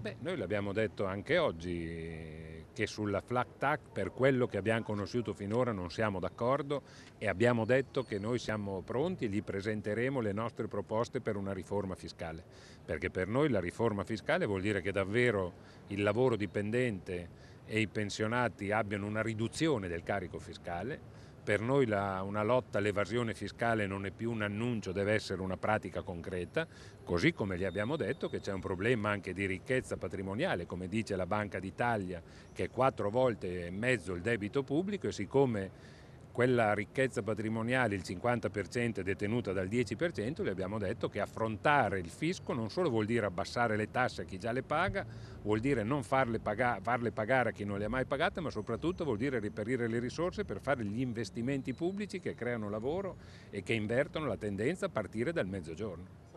Beh, noi l'abbiamo detto anche oggi che sulla flat tax per quello che abbiamo conosciuto finora non siamo d'accordo e abbiamo detto che noi siamo pronti e gli presenteremo le nostre proposte per una riforma fiscale, perché per noi la riforma fiscale vuol dire che davvero il lavoro dipendente e i pensionati abbiano una riduzione del carico fiscale per noi la, una lotta all'evasione fiscale non è più un annuncio, deve essere una pratica concreta, così come gli abbiamo detto che c'è un problema anche di ricchezza patrimoniale, come dice la Banca d'Italia, che è quattro volte e mezzo il debito pubblico e siccome quella ricchezza patrimoniale, il 50% è detenuta dal 10%, le abbiamo detto che affrontare il fisco non solo vuol dire abbassare le tasse a chi già le paga, vuol dire non farle, paga farle pagare a chi non le ha mai pagate, ma soprattutto vuol dire reperire le risorse per fare gli investimenti pubblici che creano lavoro e che invertono la tendenza a partire dal mezzogiorno.